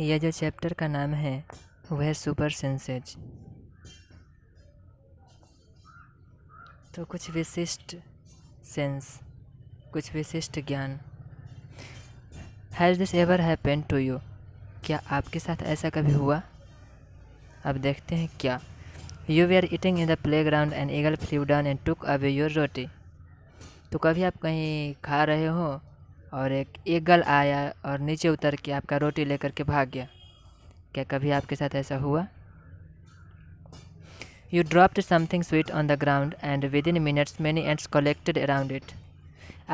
यह जो चैप्टर का नाम है वह सुपर सेंसेज तो कुछ विशिष्ट सेंस कुछ विशिष्ट ज्ञान has this ever happen to you क्या आपके साथ ऐसा कभी हुआ अब देखते हैं क्या you were eating in the playground and eagle flew down and took away your roti तो कभी आप कहीं खा रहे हो और एक ईगल आया और नीचे उतर के आपका रोटी लेकर के भाग गया क्या कभी आपके साथ ऐसा हुआ you dropped something sweet on the ground and within minutes many ants collected around it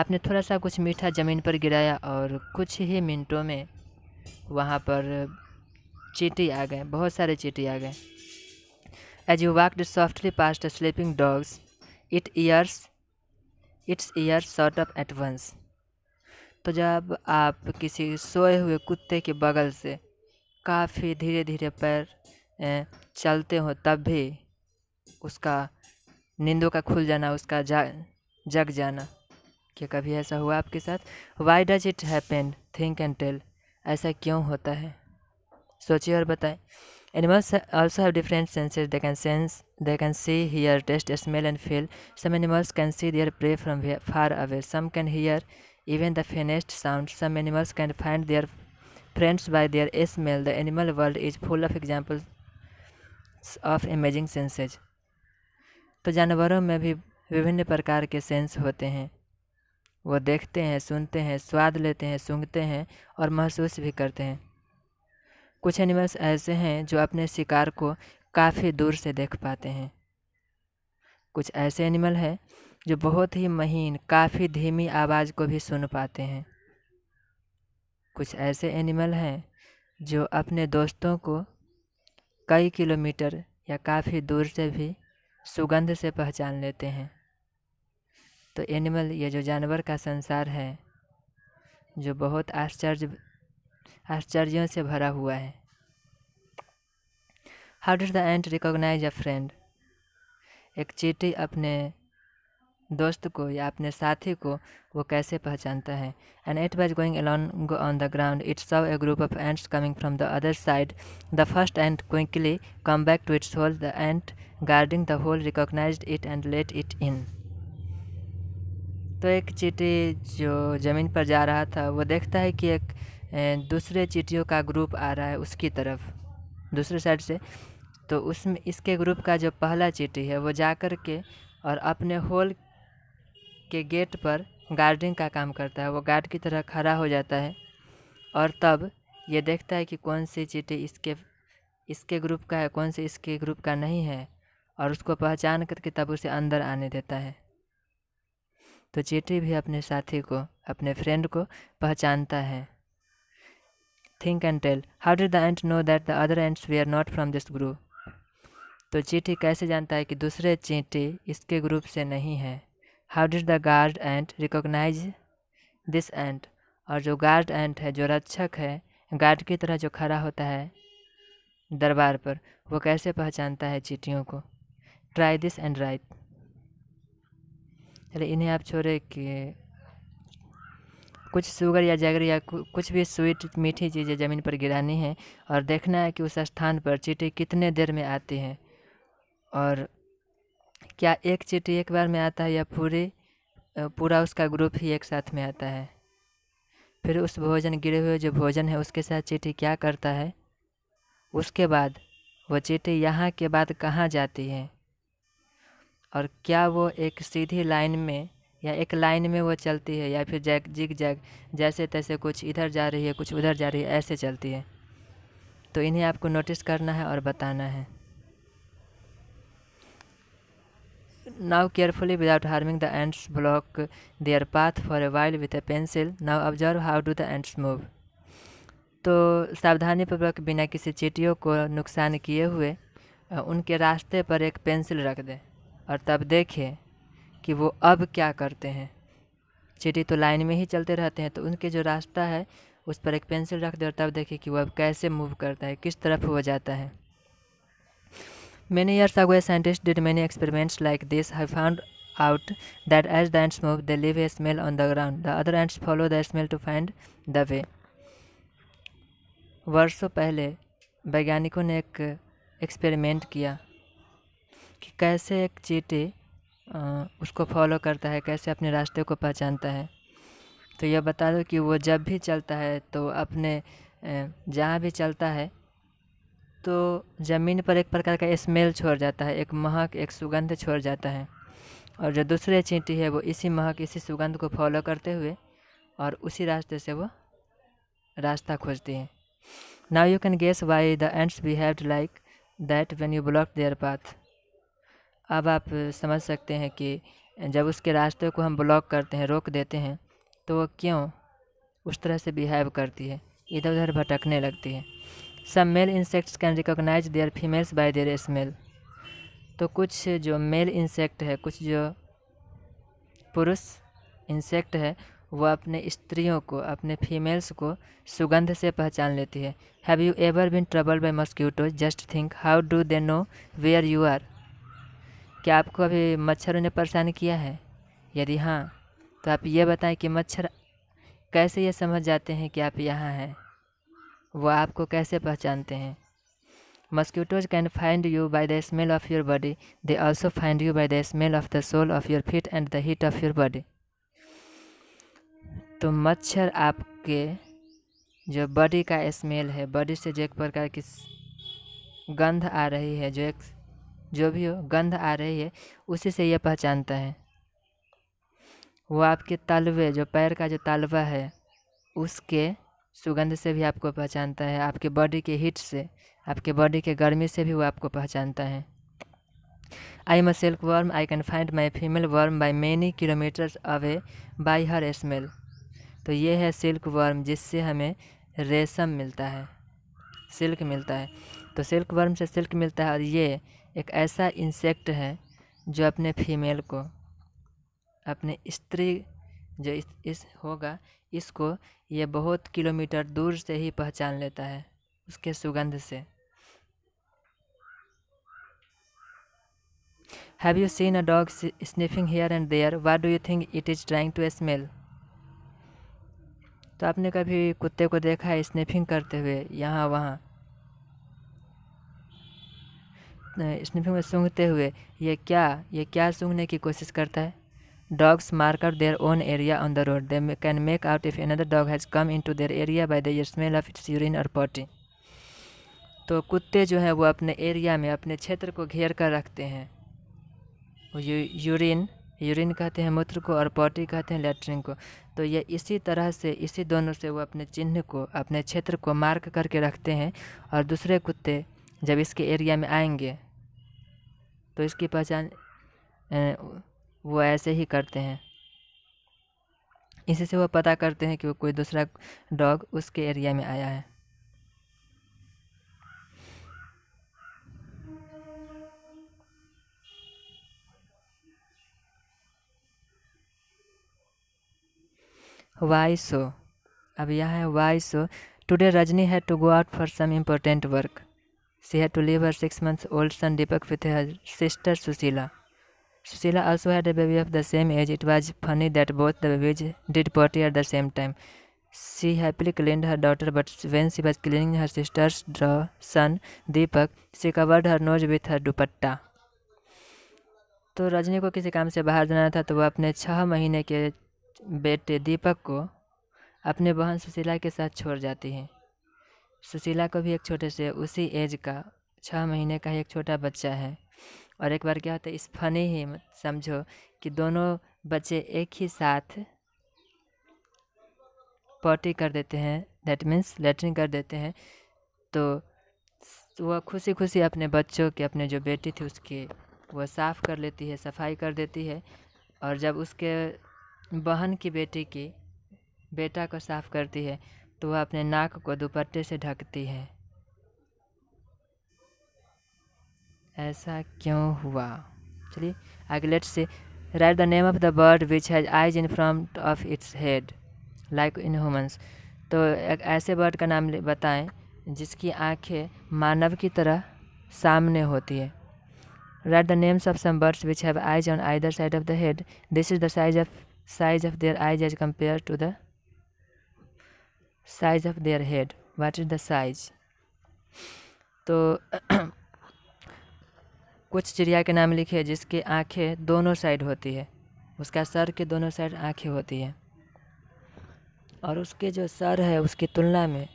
आपने थोड़ा सा कुछ मीठा ज़मीन पर गिराया और कुछ ही मिनटों में वहाँ पर चीटी आ गए बहुत सारे चीटी आ गए as you walked softly past sleeping dogs it ears its ears sort of at once तो जब आप किसी सोए हुए कुत्ते के बगल से काफ़ी धीरे धीरे पैर चलते हो तब भी उसका नींदों का खुल जाना उसका जा, जग जाना क्या कभी ऐसा हुआ आपके साथ why does it happened think and tell ऐसा क्यों होता है सोचिए और बताएं animals also have different senses they can sense they can see hear taste smell and feel some animals can see their prey from far away some can hear Even the faintest sound, some animals can find their friends by their smell. The animal world is full of examples of amazing senses. तो जानवरों में भी विभिन्न प्रकार के sense होते हैं वो देखते हैं सुनते हैं स्वाद लेते हैं सूंघते हैं और महसूस भी करते हैं कुछ एनिमल्स ऐसे हैं जो अपने शिकार को काफ़ी दूर से देख पाते हैं कुछ ऐसे एनिमल हैं जो बहुत ही महीन काफ़ी धीमी आवाज़ को भी सुन पाते हैं कुछ ऐसे एनिमल हैं जो अपने दोस्तों को कई किलोमीटर या काफ़ी दूर से भी सुगंध से पहचान लेते हैं तो एनिमल ये जो जानवर का संसार है जो बहुत आश्चर्य आश्चर्यों से भरा हुआ है how does the ant recognize a friend एक चीटी अपने दोस्त को या अपने साथी को वो कैसे पहचानता है and it was going along on the ground it saw a group of ants coming from the other side the first ant quickly come back to its hole the ant guarding the hole recognize it and let it in तो एक चीटी जो ज़मीन पर जा रहा था वो देखता है कि एक दूसरे चीटियों का ग्रुप आ रहा है उसकी तरफ दूसरे साइड से तो उसमें इसके ग्रुप का जो पहला चीटी है वो जा कर के और अपने होल के गेट पर गार्डिंग का काम करता है वो गार्ड की तरह खड़ा हो जाता है और तब ये देखता है कि कौन सी चीटी इसके इसके ग्रुप का है कौन से इसके ग्रुप का नहीं है और उसको पहचान करके तब उसे अंदर आने देता है तो चीटी भी अपने साथी को अपने फ्रेंड को पहचानता है think and tell how did the ant know that the other ants were not from this group तो चीटी कैसे जानता है कि दूसरे चीटी इसके ग्रुप से नहीं है how does the guard ant recognize this ant और जो गार्ड एंड है जो रक्षक है गार्ड की तरह जो खड़ा होता है दरबार पर वो कैसे पहचानता है चीटियों को ट्राई दिस एंड राइट अरे इन्हें आप छोड़े कि कुछ शुगर या जैगर या कुछ भी स्वीट मीठी चीज़ें ज़मीन पर गिरानी हैं और देखना है कि उस स्थान पर चीटी कितने देर में आती हैं और क्या एक चीटी एक बार में आता है या पूरे पूरा उसका ग्रुप ही एक साथ में आता है फिर उस भोजन गिरे हुए जो भोजन है उसके साथ चीटी क्या करता है उसके बाद वो चीटी यहाँ के बाद कहाँ जाती है और क्या वो एक सीधी लाइन में या एक लाइन में वो चलती है या फिर जैक जिग जैक जैसे तैसे कुछ इधर जा रही है कुछ उधर जा रही है ऐसे चलती है तो इन्हें आपको नोटिस करना है और बताना है now carefully without harming the ants block their path for a while with a pencil. Now observe how do the ants move. तो सावधानीपूर्वक बिना किसी चीटियों को नुकसान किए हुए उनके रास्ते पर एक पेंसिल रख दें और तब देखें कि वो अब क्या करते हैं चीटी तो लाइन में ही चलते रहते हैं तो उनके जो रास्ता है उस पर एक पेंसिल रख दें और तब देखें कि वो अब कैसे मूव करता है किस तरफ हो जाता है Many years ago, scientists did many experiments like this. I found out that as the ants move, they leave a smell on the ground. The other ants follow the smell to find the way. वर्षों पहले वैज्ञानिकों ने एक experiment किया कि कैसे एक चीटी उसको फॉलो करता है कैसे अपने रास्ते को पहचानता है तो यह बता दो कि वो जब भी चलता है तो अपने जहाँ भी चलता है तो ज़मीन पर एक प्रकार का स्मेल छोड़ जाता है एक महक एक सुगंध छोड़ जाता है और जो दूसरे चींटी है वो इसी महक इसी सुगंध को फॉलो करते हुए और उसी रास्ते से वो रास्ता खोजती है now you can guess why the ants behaved like that when you block their path अब आप समझ सकते हैं कि जब उसके रास्ते को हम ब्लॉक करते हैं रोक देते हैं तो वो क्यों उस तरह से बिहेव करती है इधर उधर भटकने लगती है some male insects can recognize their females by their smell तो कुछ जो मेल इंसेक्ट है कुछ जो पुरुष इंसेक्ट है वो अपने स्त्रियों को अपने फीमेल्स को सुगंध से पहचान लेती है have you ever been trouble by mosquito just think how do they know where you are क्या आपको अभी मच्छरों ने परेशान किया है यदि हाँ तो आप ये बताएं कि मच्छर कैसे ये समझ जाते हैं कि आप यहाँ हैं वो आपको कैसे पहचानते हैं mosquitoes can find you by the smell of your body they also find you by the smell of the sole of your feet and the heat of your body तो मच्छर आपके जो बॉडी का स्मेल है body से जो एक प्रकार की गंध आ रही है जो एक जो भी हो गंध आ रही है उसी से यह पहचानता है वो आपके तलवे जो पैर का जो तलवा है उसके सुगंध से भी आपको पहचानता है आपके बॉडी के हीट से आपके बॉडी के गर्मी से भी वो आपको पहचानता है I am a silk worm I can find my female worm by many kilometres away by her smell तो ये है सिल्क वर्म जिससे हमें रेशम मिलता है सिल्क मिलता है तो सिल्क वर्म से सिल्क मिलता है और ये एक ऐसा इंसेक्ट है जो अपने फीमेल को अपने स्त्री जो इस इस होगा इसको ये बहुत किलोमीटर दूर से ही पहचान लेता है उसके सुगंध से have you seen a dog sniffing here and there what do you think it is trying to smell तो आपने कभी कुत्ते को देखा है स्निफिंग करते हुए यहाँ वहाँ स्निफिंग में सूंघते हुए ये क्या ये क्या सूंघने की कोशिश करता है Dogs mark out their own area on the road. They can make out if another dog has come into their area by the smell of its urine or potty. तो कुत्ते जो हैं वो अपने एरिया में अपने क्षेत्र को घेर कर रखते हैं यू, यूरिन यूरिन कहते हैं मूत्र को और पॉटी कहते हैं लेटरिन को तो ये इसी तरह से इसी दोनों से वो अपने चिन्ह को अपने क्षेत्र को मार्क करके रखते हैं और दूसरे कुत्ते जब इसके एरिया में आएंगे तो इसकी पहचान वो ऐसे ही करते हैं इसी से पता करते हैं कि वो कोई दूसरा डॉग उसके एरिया में आया है वाई सो अब यह है why so today Rajni had to go out for some important work she had to leave her six months old son Deepak with her sister Sushila Sheila also had a baby of the same age. It was funny that both the babies did potty at the same time. She happily cleaned her daughter, but when she was cleaning her sister's son Deepak, she covered her nose with her dupatta. तो रजनी को किसी काम से बाहर जाना था तो वह अपने छः महीने के बेटे दीपक को अपने बहन सुशीला के साथ छोड़ जाती है सुशीला को भी एक छोटे से उसी एज का छः महीने का ही एक छोटा बच्चा है और एक बार क्या होता है इस फनी ही समझो कि दोनों बच्चे एक ही साथ पॉटी कर देते हैं दैट मीन्स लेटरिन कर देते हैं तो वह खुशी खुशी अपने बच्चों के अपने जो बेटी थी उसकी वह साफ़ कर लेती है सफाई कर देती है और जब उसके बहन की बेटी की बेटा को साफ़ करती है तो वह अपने नाक को दुपट्टे से ढकती है ऐसा क्यों हुआ चलिए आगे let's write the name of the bird which has eyes in front of its head like in humans तो एक ऐसे बर्ड का नाम बताएं जिसकी आंखें मानव की तरह सामने होती है write the names of some birds which have eyes on either side of the head this is the size of size of their eyes as compare to the size of their head what is the size तो, तो कुछ चिड़िया के नाम लिखे जिसकी आँखें दोनों साइड होती है उसका सर के दोनों साइड आँखें होती है और उसके जो सर है उसकी तुलना में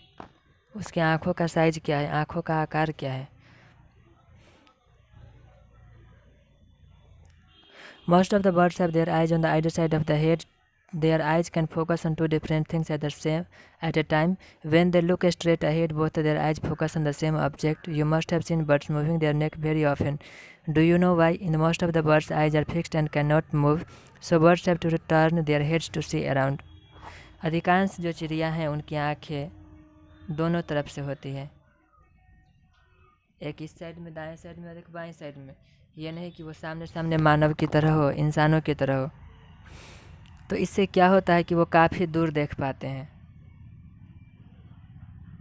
उसकी आंखों का साइज क्या है आंखों का आकार क्या है most of the birds have their eyes on the either side of the head Their eyes can focus on two different things at the same at a time. When they look straight ahead, both their eyes focus on the same object. You must have seen birds moving their neck very often. Do you know why? In most of the birds, eyes are fixed and cannot move, so birds have to turn their heads to see around. अधिकांश जो चिड़िया हैं उनकी आँखें दोनों तरफ से होती है एक इस साइड में दाएं साइड में और एक बाएं साइड में ये नहीं कि वो सामने सामने मानव की तरह हो इंसानों की तरह हो तो इससे क्या होता है कि वो काफ़ी दूर देख पाते हैं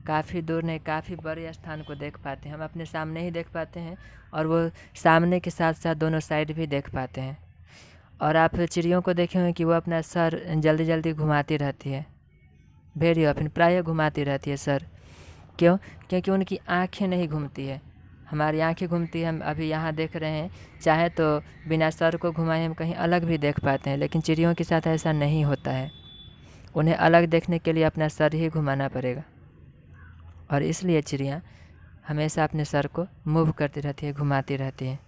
काफ़ी दूर नहीं काफ़ी बड़े स्थान को देख पाते हैं हम अपने सामने ही देख पाते हैं और वो सामने के साथ साथ दोनों साइड भी देख पाते हैं और आप चिड़ियों को देखे हुए कि वो अपना सर जल्दी जल्दी घुमाती रहती है भेरी ऑफिन प्रायः घुमाती रहती है सर क्यों क्योंकि उनकी आँखें नहीं घूमती है हमारी आँखें घूमती है हम अभी यहाँ देख रहे हैं चाहे तो बिना सर को घुमाए हम कहीं अलग भी देख पाते हैं लेकिन चिड़ियों के साथ ऐसा नहीं होता है उन्हें अलग देखने के लिए अपना सर ही घुमाना पड़ेगा और इसलिए चिड़ियाँ हमेशा अपने सर को मूव करती रहती है घुमाती रहती हैं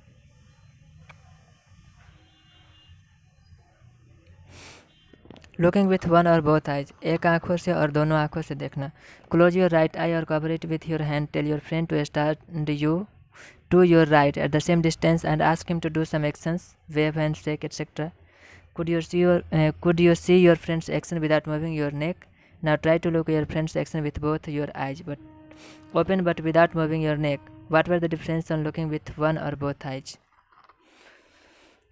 लुकिंग विथ वन और बोथ आइज एक आंखों से और दोनों आंखों से देखना क्लोज योर राइट आई और cover with your hand tell your friend to start you to your right at the same distance and ask him to do some actions wave hand shake etcetera could your see your could you see your friend's action without moving your neck now try to look your friend's action with both your eyes but open but without moving your neck what are the difference on looking with one और both eyes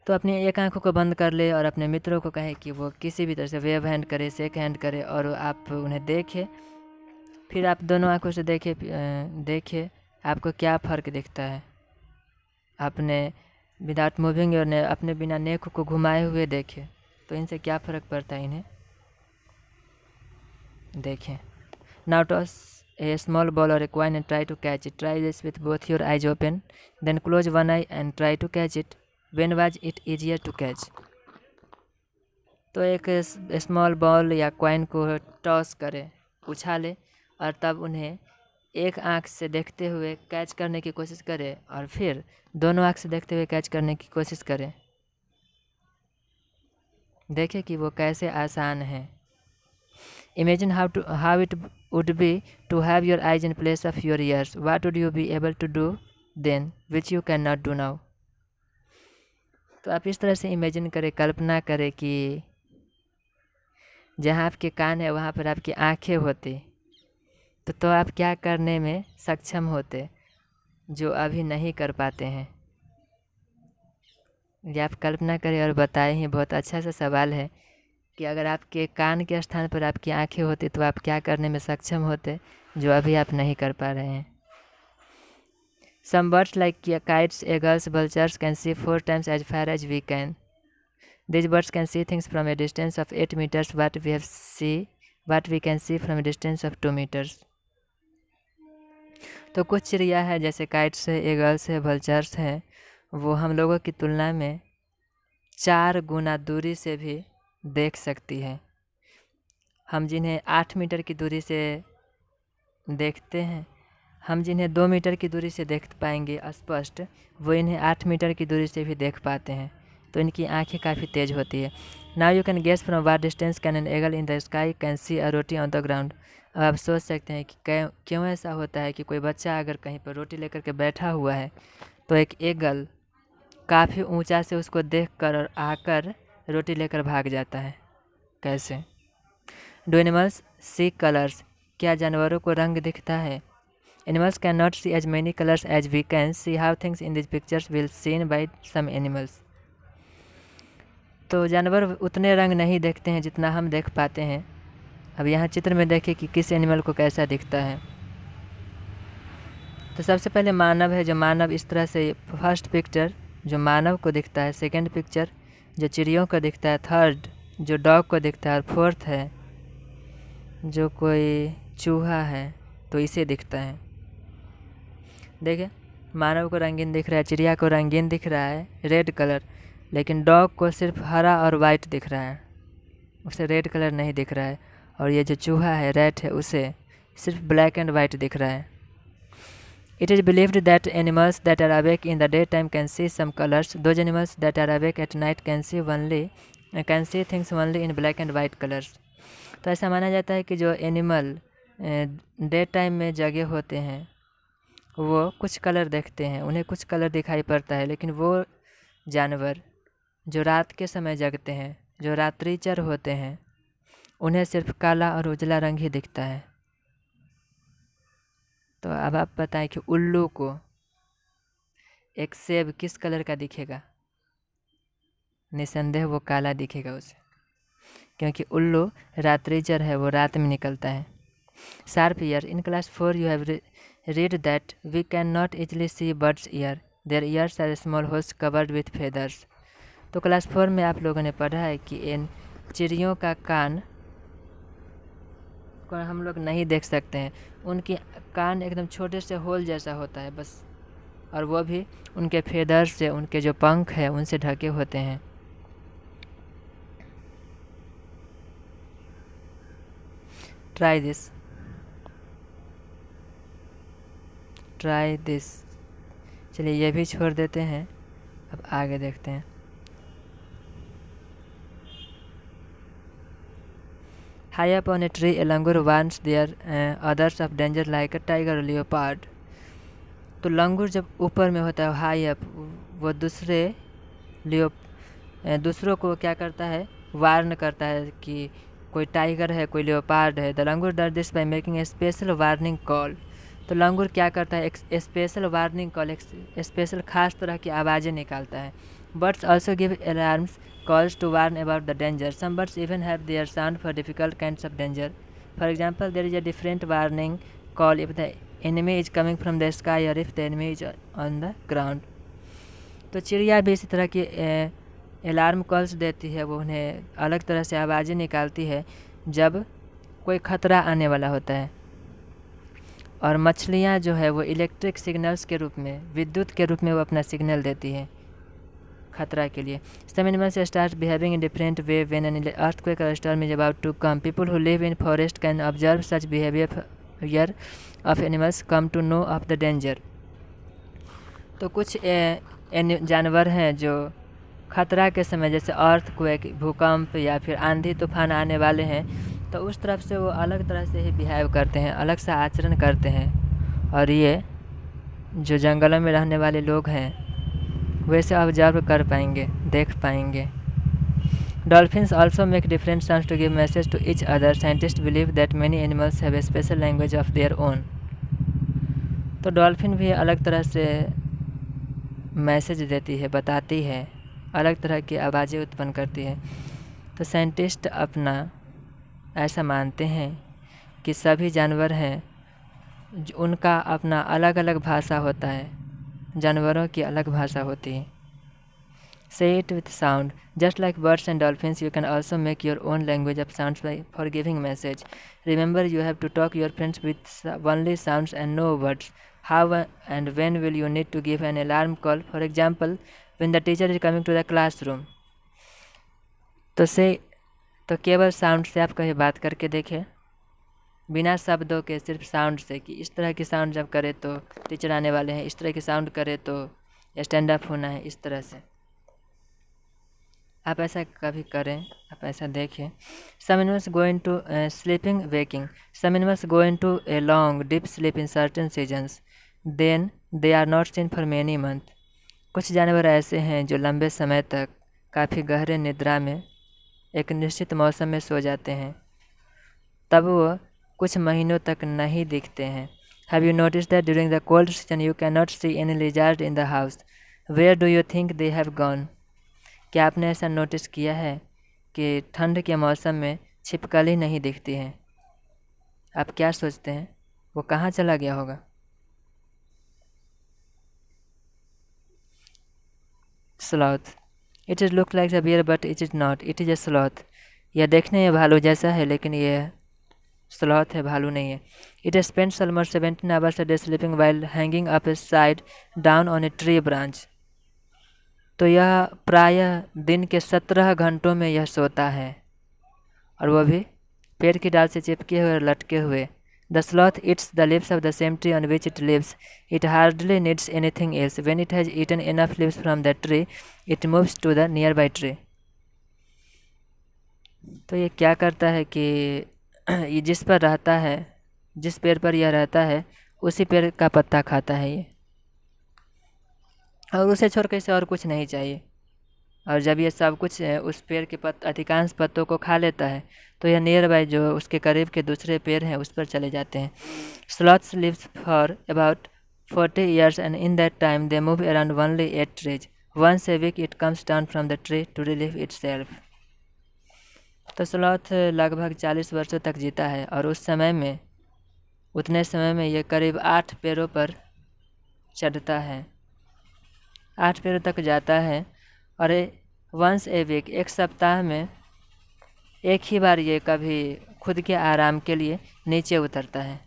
तो अपनी एक आंखों को बंद कर ले और अपने मित्रों को कहे कि वो किसी भी तरह से वेव हैंड करे सेक हैंड करे और आप उन्हें देखें फिर आप दोनों आंखों से देखें देखें आपको क्या फ़र्क दिखता है आपने विदाउट मूविंग और ने अपने बिना नेक को घुमाए हुए देखे तो इनसे क्या फ़र्क पड़ता है इन्हें देखें now toss a small ball और a coin and try to catch it try this with both your eyes open then close one eye and try to catch it when was it easier to catch तो एक small ball या coin को toss करें उछाले और तब उन्हें एक आंख से देखते हुए कैच करने की कोशिश करें और फिर दोनों आंख से देखते हुए कैच करने की कोशिश करें देखें कि वो कैसे आसान है imagine how to how it be to have your eyes in place of your ears what would you be able to do then which you can not do now तो आप इस तरह से इमेजिन करें कल्पना करें कि जहाँ आपके कान है वहाँ पर आपकी आंखें होती तो तो आप क्या करने में सक्षम होते जो अभी नहीं कर पाते हैं ये आप कल्पना करें और बताएं ही बहुत अच्छा सा सवाल है कि अगर आपके कान के स्थान पर आपकी आंखें होती तो आप क्या करने में सक्षम होते जो अभी आप नहीं कर पा रहे हैं Some birds like kites, eagles, vultures can see four times as far as we can. These birds can see things from a distance of 8 meters what we have see what we can see from a distance of 2 meters. तो कुछ चिड़िया है जैसे kites है एगल्स है vultures हैं वो हम लोगों की तुलना में चार गुना दूरी से भी देख सकती है हम जिन्हें आठ मीटर की दूरी से देखते हैं हम जिन्हें दो मीटर की दूरी से देख पाएंगे स्पष्ट वो इन्हें आठ मीटर की दूरी से भी देख पाते हैं तो इनकी आँखें काफ़ी तेज़ होती है now you can guess from what distance can an eagle in the sky can see a roti on the ground अब आप सोच सकते हैं कि क्यों ऐसा होता है कि कोई बच्चा अगर कहीं पर रोटी लेकर के बैठा हुआ है तो एक एगल काफ़ी ऊंचा से उसको देखकर और आकर रोटी लेकर भाग जाता है कैसे डो एनिमल्स सी कलर्स क्या जानवरों को रंग दिखता है animals can not see as many colours as we can see how things in this pictures will seen by some animals तो जानवर उतने रंग नहीं देखते हैं जितना हम देख पाते हैं अब यहाँ चित्र में देखें कि किस एनिमल को कैसा दिखता है तो सबसे पहले मानव है जो मानव इस तरह से फर्स्ट पिक्चर जो मानव को दिखता है सेकंड पिक्चर जो चिड़ियों को दिखता है थर्ड जो डॉग को दिखता है और फोर्थ है जो कोई चूहा है तो इसे दिखता है देखिए मानव को रंगीन दिख रहा है चिड़िया को रंगीन दिख रहा है रेड कलर लेकिन डॉग को सिर्फ हरा और वाइट दिख रहा है उसे रेड कलर नहीं दिख रहा है और ये जो चूहा है रेड है उसे सिर्फ ब्लैक एंड वाइट दिख रहा है it is believed that animals that are awake in the day time can see some colours those animals that are awake at night can see only can see things only in black and white colours तो ऐसा माना जाता है कि जो animal day time में जगे होते हैं वो कुछ कलर देखते हैं उन्हें कुछ कलर दिखाई पड़ता है लेकिन वो जानवर जो रात के समय जगते हैं जो रात्रि चर होते हैं उन्हें सिर्फ काला और उजला रंग ही दिखता है तो अब आप बताएं कि उल्लू को एक सेब किस कलर का दिखेगा निसंदेह वो काला दिखेगा उसे क्योंकि उल्लू रात्रिचर है वो रात में निकलता है sharp ear in class four you have Read that we cannot easily see birds' ear. Their ears are small holes covered with feathers. तो क्लास फोर में आप लोगों ने पढ़ा है कि इन चिड़ियों का कान को हम लोग नहीं देख सकते हैं उनकी कान एकदम छोटे से होल जैसा होता है बस और वो भी उनके फेदर से उनके जो पंख है उनसे ढके होते हैं ट्राई दिस ट्राई दिस चलिए ये भी छोड़ देते हैं अब आगे देखते हैं high up on a tree a langur warns their others of danger like a tiger tiger तो लंगूर जब ऊपर में होता है हाई अप वो दूसरे लियो uh, दूसरों को क्या करता है वार्न करता है कि कोई टाइगर है कोई लियोपार्ड है the langur does this by making a special warning call तो लंगूर क्या करता है एक स्पेशल वार्निंग कॉल स्पेशल खास तरह की आवाज़ें निकालता है birds also give alarms calls to warn about the danger some birds even have their sound for difficult kinds of danger for example there is a different warning call if the enemy is coming from the sky और if the enemy is on the ground तो चिड़िया भी इसी तरह की alarm calls देती है वो उन्हें अलग तरह से आवाज़ें निकालती है जब कोई खतरा आने वाला होता है और मछलियाँ जो है वो इलेक्ट्रिक सिग्नल्स के रूप में विद्युत के रूप में वो अपना सिग्नल देती है खतरा के लिए some animals start behaving in different way when an earthquake storm is about to come people who live in forest can observe such behaviour of animals come to know of the danger तो कुछ ए, ए, जानवर हैं जो खतरा के समय जैसे अर्थ quake भूकंप या फिर आंधी तूफान आने वाले हैं तो उस तरफ से वो अलग तरह से ही बिहेव करते हैं अलग सा आचरण करते हैं और ये जो जंगलों में रहने वाले लोग हैं वैसे ऑब्जर्व कर पाएंगे देख पाएंगे dolphin also make different sounds to give message to each other scientist believe that many animals have special language of their own तो डॉल्फिन भी अलग तरह से मैसेज देती है बताती है अलग तरह की आवाज़ें उत्पन्न करती है तो साइंटिस्ट अपना ऐसा मानते हैं कि सभी जानवर हैं उनका अपना अलग अलग भाषा होता है जानवरों की अलग भाषा होती है say it with sound just like birds and dolphin you can also make your own language of sound for giving message remember you have to talk your friends with only sound and no words how and when will you need to give an alarm call for example when the teacher is coming to the classroom तो से तो केवल sound से आप कभी बात करके देखें बिना शब्दों के सिर्फ साउंड से कि इस तरह की साउंड जब करे तो टीचर आने वाले हैं इस तरह की साउंड करे तो स्टैंड अप होना है इस तरह से आप ऐसा कभी करें आप ऐसा देखें some animals going to sleeping waking some going to a long deep sleep in certain seasons then they are not seen for many month कुछ जानवर ऐसे हैं जो लंबे समय तक काफ़ी गहरे निद्रा में एक निश्चित मौसम में सो जाते हैं तब वो कुछ महीनों तक नहीं दिखते हैं have you notice that during the cold season you can not see any lizard in the house where do you think they have gone क्या आपने ऐसा नोटिस किया है कि ठंड के मौसम में छिपकली नहीं दिखती है आप क्या सोचते हैं वो कहाँ चला गया होगा sloth it is look like a bear but it is not it is a sloth यह देखने में भालू जैसा है लेकिन यह स्लॉथ है भालू नहीं है it spend summer seventeen hours a day sleeping while hanging up a side down on a tree branch तो यह प्रायः दिन के सत्रह घंटों में यह सोता है और वह भी पेड़ की डाल से चिपके हुए और लटके हुए The sloth eats the leaves of the same tree on which it lives. It hardly needs anything else. When it has eaten enough leaves from the tree, it moves to the nearby tree. तो ये क्या करता है कि ये जिस पर रहता है जिस पेड़ पर यह रहता है उसी पेड़ का पत्ता खाता है ये और उसे छोड़कर इसे और कुछ नहीं चाहिए और जब ये सब कुछ उस पेड़ के पत अधिकांश पत्तों को खा लेता है तो यह नियर बाय जो उसके करीब के दूसरे पेड़ हैं उस पर चले जाते हैं sloths lives for about forty years and in that time they move around only at trees once week it comes down from the tree to relieve itself तो स्लॉथ लगभग चालीस वर्षों तक जीता है और उस समय में उतने समय में यह करीब आठ पेड़ों पर चढ़ता है आठ पेड़ों तक जाता है और वंस ए वीक एक सप्ताह में एक ही बार ये कभी खुद के आराम के लिए नीचे उतरता है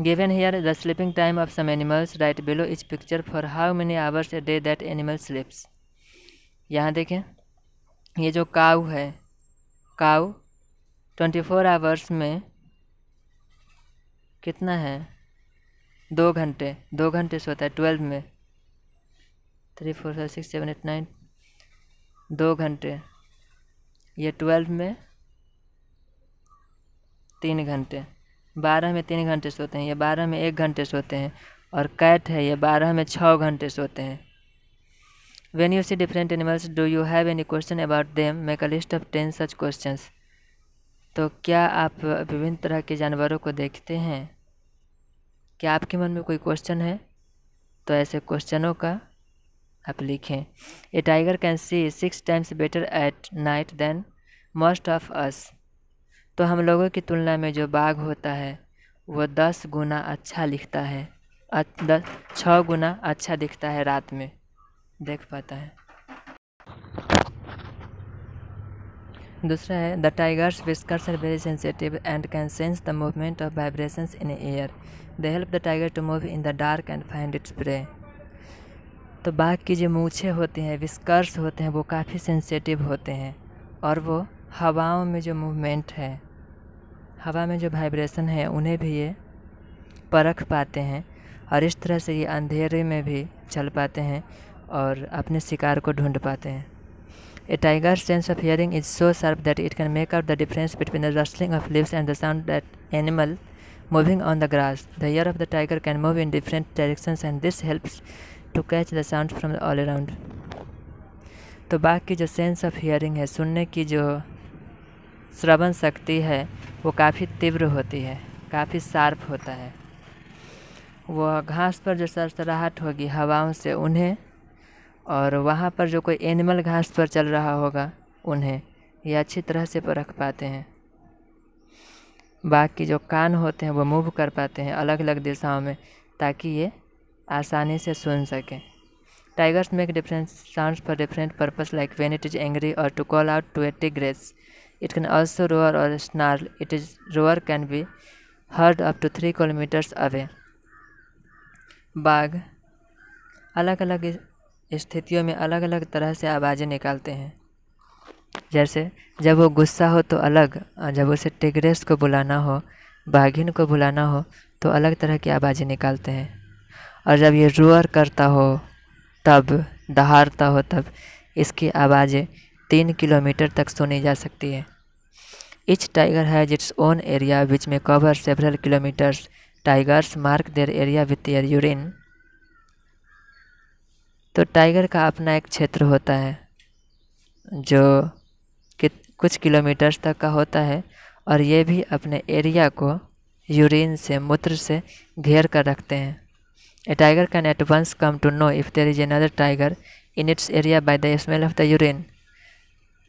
given here the sleeping time of some animals write below each picture for how many hours a day that animal sleeps यहाँ देखें ये जो काउ है काउ 24 फोर आवर्स में कितना है दो घंटे दो घंटे सोता है ट्वेल्व में three four five six seven eight nine दो घंटे ये ट्वेल्व में तीन घंटे बारह में तीन घंटे सोते हैं ये बारह में एक घंटे सोते हैं और कैट है ये बारह में छः घंटे सोते हैं when you see different animals do you have any question about them make a list of ten such question तो क्या आप विभिन्न तरह के जानवरों को देखते हैं क्या आपके मन में कोई क्वेश्चन है तो ऐसे क्वेश्चनों का आप लिखें a tiger can see six times better at night than most of us तो हम लोगों की तुलना में जो बाघ होता है वह दस गुना अच्छा लिखता है छः गुना अच्छा दिखता है रात में देख पाता है दूसरा है the tigers whiskers are very sensitive and can sense the movement of vibrations in air they help the tiger to move in the dark and find its prey तो बाघ की जो मूछे होते हैं विस्कर्स होते हैं वो काफ़ी सेंसेटिव होते हैं और वो हवाओं में जो मूवमेंट है हवा में जो वाइब्रेशन है उन्हें भी ये परख पाते हैं और इस तरह से ये अंधेरे में भी चल पाते हैं और अपने शिकार को ढूंढ पाते हैं a tiger sense of hearing is so sharp that it can make out the difference between the rustling of leaves and the sound that animal moving on the grass the ear of the tiger can move in different directions and this helps to catch the sound from all around तो बाघ की जो sense of hearing है सुनने की जो श्रवण शक्ति है वो काफ़ी तीव्र होती है काफ़ी शार्प होता है वह घास पर जो सरसराहट होगी हवाओं से उन्हें और वहाँ पर जो कोई एनिमल घास पर चल रहा होगा उन्हें ये अच्छी तरह से परख पाते हैं बाघ की जो कान होते हैं वो मूव कर पाते हैं अलग अलग दिशाओं में ताकि ये आसानी से सुन सकें tigers make different sound for different purpose like when it is angry or to call out to a tigress it can also roar or snarl it is roar can be heard up to three kilometres away बाघ अलग अलग स्थितियों में अलग अलग तरह से आवाज़ें निकालते हैं जैसे जब वो गुस्सा हो तो अलग जब उसे टिग्रेस को बुलाना हो बाघिन को बुलाना हो तो अलग तरह की आवाज़ें निकालते हैं और जब ये रोअर करता हो तब दहाड़ता हो तब इसकी आवाज़ें तीन किलोमीटर तक सुनी जा सकती है each tiger has its own area which may cover several kilometres tigers mark their area with their urine तो टाइगर का अपना एक क्षेत्र होता है जो कि कुछ किलोमीटर्स तक का होता है और ये भी अपने एरिया को यूरिन से मूत्र से घेर कर रखते हैं A tiger can at once come to know if there is another tiger in its area by the smell of the urine.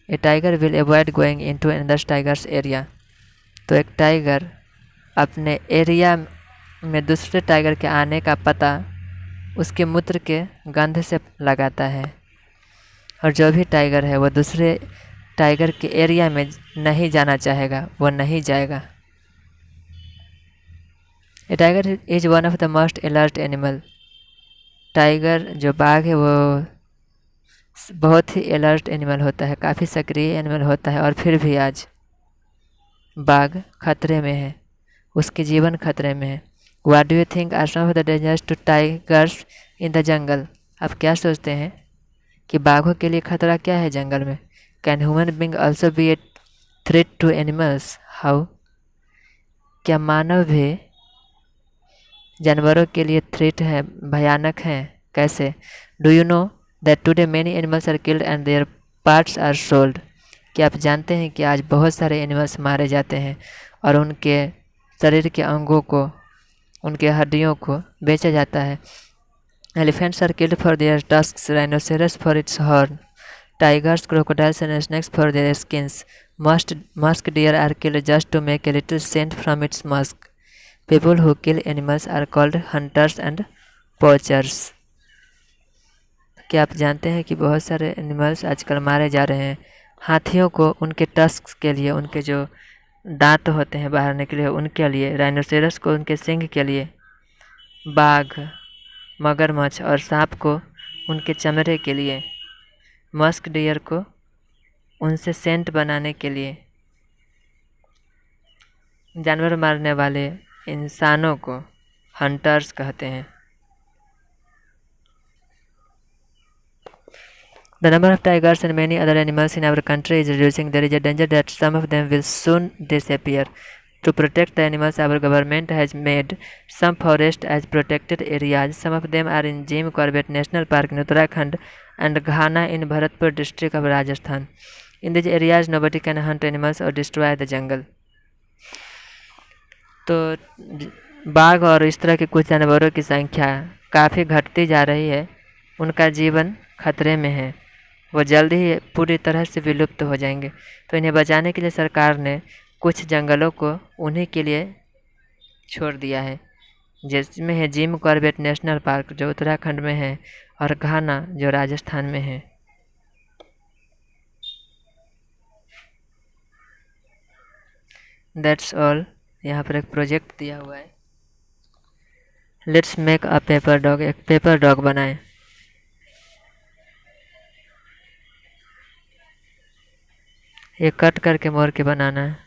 A tiger will avoid going into another tiger's area. तो एक tiger अपने area में दूसरे tiger के आने का पता उसके मूत्र के गंध से लगाता है और जो भी टाइगर है वो दूसरे टाइगर के एरिया में नहीं जाना चाहेगा वो नहीं जाएगा a tiger is one of the most alert animal tiger जो बाघ है वो बहुत ही अलर्ट एनिमल होता है काफ़ी सक्रिय एनिमल होता है और फिर भी आज बाघ खतरे में है उसके जीवन खतरे में है what do you think are some of the dangers to tigers in the jungle आप क्या सोचते हैं कि बाघों के लिए खतरा क्या है जंगल में can human being also be a threat to animals how क्या मानव भी जानवरों के लिए थ्रेट है भयानक हैं कैसे do you know that today many animals are killed and their parts are sold क्या आप जानते हैं कि आज बहुत सारे एनिमल्स मारे जाते हैं और उनके शरीर के अंगों को उनके हड्डियों को बेचा जाता है elephants are killed for their tusk rhinoceros for its horn tigers crocodiles and snakes for their skins must musk deer are killed just to make a little scent from its musk People who kill animals are called hunters and poachers. क्या आप जानते हैं कि बहुत सारे animals आजकल मारे जा रहे हैं हाथियों को उनके टस्क के लिए उनके जो दांत होते हैं बाहर निकले उनके लिए राइनोसेरस को उनके सिंह के लिए बाघ मगरमच्छ और सांप को उनके चमड़े के लिए मस्क डियर को उनसे सेंट बनाने के लिए जानवर मारने वाले इंसानों को हंटर्स कहते हैं the number of tigers and many other animals in our country is reducing there is a danger that some of them will soon disappear to protect the animals our government has made some forest as protected areas some of them are in Jim Corbett National Park in Uttarakhand and Ghana in Bharatpur district of Rajasthan in these areas nobody can hunt animals or destroy the जंगल तो बाघ और इस तरह के कुछ जानवरों की संख्या काफ़ी घटती जा रही है उनका जीवन खतरे में है वो जल्द ही पूरी तरह से विलुप्त हो जाएंगे तो इन्हें बचाने के लिए सरकार ने कुछ जंगलों को उन्हीं के लिए छोड़ दिया है जिसमें है जिम कॉर्बेट नेशनल पार्क जो उत्तराखंड में है और घाना जो राजस्थान में है दैट्स ऑल यहाँ पर एक प्रोजेक्ट दिया हुआ है let's make a paper dog एक पेपर डॉग बनाएं ये कट करके मोर के बनाना है